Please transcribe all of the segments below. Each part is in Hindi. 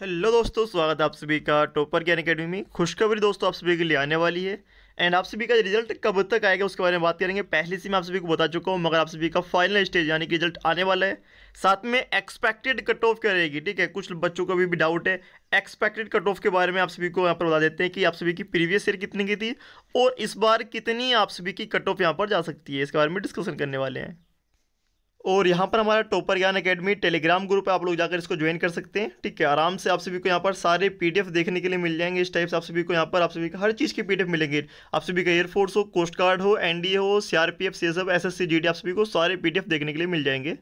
हेलो दोस्तों स्वागत है आप सभी का टोपर ज्ञान अकेडमी में खुशखबरी दोस्तों आप सभी के लिए आने वाली है एंड आप सभी का रिजल्ट कब तक आएगा उसके बारे में बात करेंगे पहले से मैं आप सभी को बता चुका हूँ मगर आप सभी का फाइनल स्टेज यानी कि रिजल्ट आने वाला है साथ में एक्सपेक्टेड कट ऑफ क्या रहेगी ठीक है कुछ बच्चों का अभी भी डाउट है एक्सपेक्टेड कट ऑफ के बारे में आप सभी को यहाँ पर बता देते हैं कि आप सभी की प्रीवियस ईयर कितनी की थी और इस बार कितनी आप सभी की कट ऑफ यहाँ पर जा सकती है इसके बारे में डिस्कशन करने वाले हैं और यहाँ पर हमारा टॉपर ज्ञान अकेडमी टेलीग्राम ग्रुप है आप लोग जाकर इसको ज्वाइन कर सकते हैं ठीक है आराम से आप सभी को यहाँ पर सारे पीडीएफ देखने के लिए मिल जाएंगे इस टाइप से आप सभी को यहाँ पर आप सभी का हर चीज़ के पीडीएफ मिलेंगे आप सभी का एयरफोर्स हो कोस्ट गार्ड हो एनडीए हो सीआरपीएफ सीएसएफ एसएससी जीडी आप सभी को सारे पी देखने के लिए मिल जाएंगे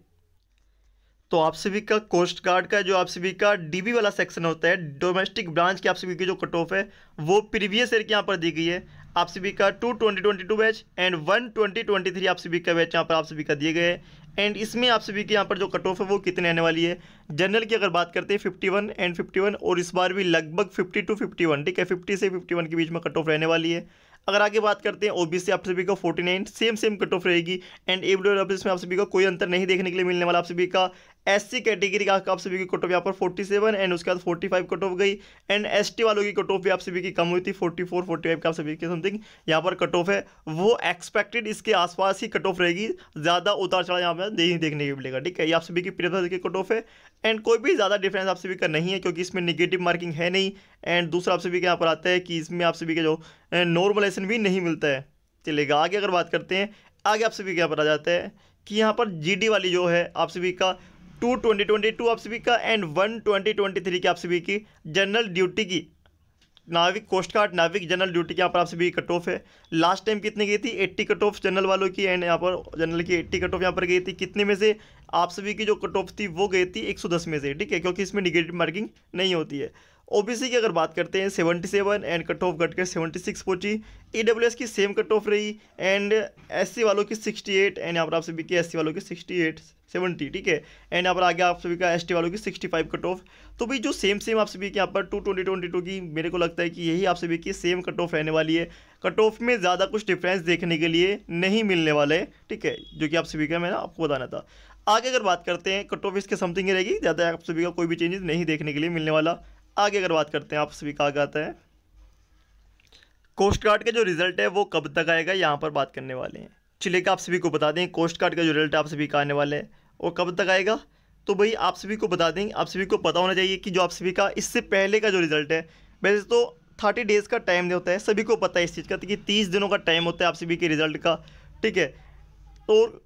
तो आप सभी का कोस्ट गार्ड का जो आप सभी का डी वाला सेक्शन होता है डोमेस्टिक ब्रांच की आप सभी की जो कट ऑफ है वो प्रीवियस ईयर की यहाँ पर दी गई है आप सभी का two twenty twenty two batch and one twenty twenty three आप सभी का बैच यहाँ पर आप सभी का दिए गए एंड इसमें आप सभी के यहाँ पर जो कट ऑफ है वो कितने आने वाली है जनरल की अगर बात करते हैं fifty one and fifty one और इस बार भी लगभग फिफ्टी टू फिफ्टी वन ठीक है फिफ्टी से फिफ्टी वन के बीच में कट ऑफ रहने वाली है अगर आगे बात करते हैं ओबीसी आप सभी का nine same same cut off रहेगी एंड ए डब्ल्यू में आप सभी का कोई अंतर नहीं देखने के लिए मिलने वाला आप सभी का एस कैटेगरी का आप सभी की कट ऑफ यहाँ पर 47 एंड उसके बाद 45 कट ऑफ गई एंड एसटी वालों की कट ऑफ भी आप सभी की कम हुई थी 44 45 का आप सभी की समथिंग यहाँ पर कट ऑफ है वो एक्सपेक्टेड इसके आसपास ही कट ऑफ रहेगी ज़्यादा उतार चढ़ाव यहाँ पर नहीं देखने को मिलेगा ठीक है ये आप सभी की प्रीवियस की कट ऑफ है एंड कोई भी ज़्यादा डिफरेंस आप सभी का नहीं है क्योंकि इसमें निगेटिव मार्किंग है नहीं एंड दूसरा आप सभी के यहाँ पर आता है कि इसमें आप सभी का जो एसन भी नहीं मिलता है चलेगा आगे अगर बात करते हैं आगे आप सभी के यहाँ पर आ जाता है कि यहाँ पर जीडी वाली जो है आप सभी का टू ट्वेंटी ट्वेंटी टू आप सभी का and one twenty twenty three की आप सभी की जनरल ड्यूटी की नाविक कोस्ट गार्ड नाविक जनरल ड्यूटी के यहाँ पर आप सभी कट ऑफ है लास्ट टाइम कितनी गई थी एट्टी कट ऑफ जनरल वालों की एंड यहाँ पर जनरल की एट्टी कट ऑफ यहाँ पर गई थी कितने में से आप सभी की जो कट ऑफ थी वो गई थी एक सौ दस में से ठीक है क्योंकि इसमें निगेटिव मार्किंग नहीं होती है ओबीसी की अगर बात करते हैं 77 एंड कट ऑफ घट कर सिक्स पहुंची ई की सेम कट ऑफ रही एंड एससी वालों की 68 एंड यहाँ पर आप सभी की एससी वालों की 68 70 ठीक है एंड यहाँ पर आगे आप सभी का एसटी वालों की 65 कट ऑफ तो भाई जो सेम सेम आप सभी के यहाँ पर टू ट्वेंटी ट्वेंटी टू की मेरे को लगता है कि यही आप सभी की सेम कट ऑफ रहने वाली है कट ऑफ में ज़्यादा कुछ डिफ्रेंस देखने के लिए नहीं मिलने वाला है ठीक है जो कि आप सभी का मैंने आपको बताना था आगे अगर बात करते हैं कट ऑफ इसके समथिंग रहेगी ज़्यादा आप सभी का कोई भी चेंजेस नहीं देखने के लिए मिलने वाला आगे अगर बात करते हैं आप सभी का आगे आता है कोस्ट गार्ड का जो रिजल्ट है वो कब तक आएगा यहाँ पर बात करने वाले हैं चलिए आप सभी को बता दें कोस्ट गार्ड का जो रिजल्ट आप सभी का आने वाला है वो कब तक आएगा तो भाई आप सभी को बता दें आप सभी को पता होना चाहिए कि जो आप सभी का इससे पहले का जो रिजल्ट है वैसे तो थर्टी डेज़ का टाइम होता है सभी को पता है इस चीज़ का कि तीस दिनों का टाइम होता है आप सभी के रिज़ल्ट का ठीक है और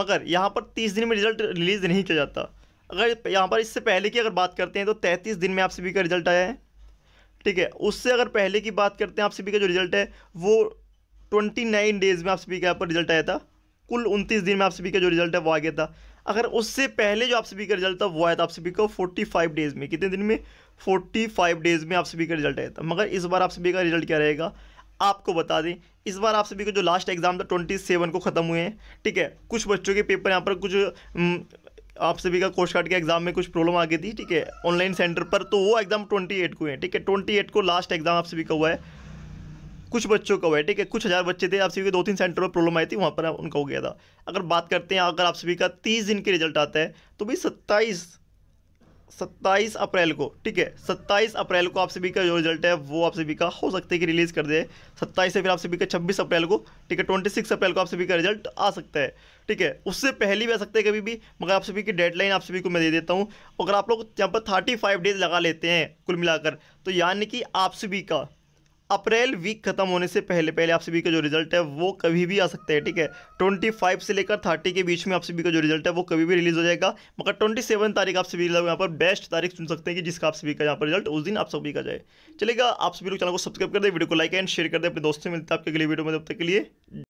मगर यहाँ पर तीस दिन में रिज़ल्ट रिलीज़ नहीं किया जाता अगर यहाँ पर इससे पहले की अगर बात करते हैं तो तैंतीस दिन में आप सभी का रिजल्ट आया है ठीक है उससे अगर पहले की बात करते हैं आप सभी का जो रिजल्ट है वो ट्वेंटी नाइन डेज़ में आप सभी का यहाँ पर रिजल्ट आया था कुल उनतीस दिन में आप सभी का जो रिजल्ट है वो आ गया था अगर उससे पहले जो आप सभी का रिजल्ट था वो आया था आप सभी का फोर्टी फाइव डेज़ में कितने दिन में फोर्टी फाइव डेज़ में आप सभी का रिजल्ट आया था मगर इस बार आप सभी का रिजल्ट क्या रहेगा आपको बता दें इस बार आप सभी का जो लास्ट एग्ज़ाम था ट्वेंटी सेवन को ख़त्म हुए हैं ठीक है कुछ बच्चों के पेपर यहाँ पर कुछ आप सभी का कोर्स कार्ड के एग्जाम में कुछ प्रॉब्लम आ गई थी ठीक है ऑनलाइन सेंटर पर तो वो एग्जाम ट्वेंटी एट को है ठीक है ट्वेंटी एट को लास्ट एग्जाम आप सभी का हुआ है कुछ बच्चों का हुआ है ठीक है कुछ हज़ार बच्चे थे आप सभी के दो तीन सेंटर पर प्रॉब्लम आई थी वहाँ पर उनका हो गया था अगर बात करते हैं अगर आप सभी का तीस दिन के रिजल्ट आता है तो भाई सत्ताईस सत्ताईस अप्रैल को ठीक है सत्ताईस अप्रैल को आप सभी का जो रिजल्ट है वो आप सभी का हो सकता है कि रिलीज़ कर दे सत्ताईस से फिर आप सभी का छब्बीस अप्रैल को ठीक है ट्वेंटी सिक्स अप्रैल को आप सभी का रिजल्ट आ सकता है ठीक है उससे पहले भी आ सकता है कभी भी मगर आप सभी की डेडलाइन आप सभी को मैं दे देता हूँ अगर आप लोग यहाँ पर थर्टी फाइव डेज लगा लेते हैं कुल मिलाकर तो यानी कि आप सभी का अप्रैल वीक खत्म होने से पहले पहले आप सभी का जो रिजल्ट है वो कभी भी आ सकता है ठीक है 25 से लेकर 30 के बीच में आप सभी का जो रिजल्ट है वो कभी भी रिलीज हो जाएगा मगर 27 तारीख आप सभी यहाँ पर बेस्ट तारीख सुन सकते हैं कि जिसका आप सभी का यहाँ पर रिजल्ट उस दिन आप सभी का जाए चलेगा आप सभी लोग चैनल को सब्सक्राइब कर दे वीडियो को लाइक एंड शेयर कर दे अपने दोस्तों मिलते हैं आपके अगले वीडियो में तब तक के लिए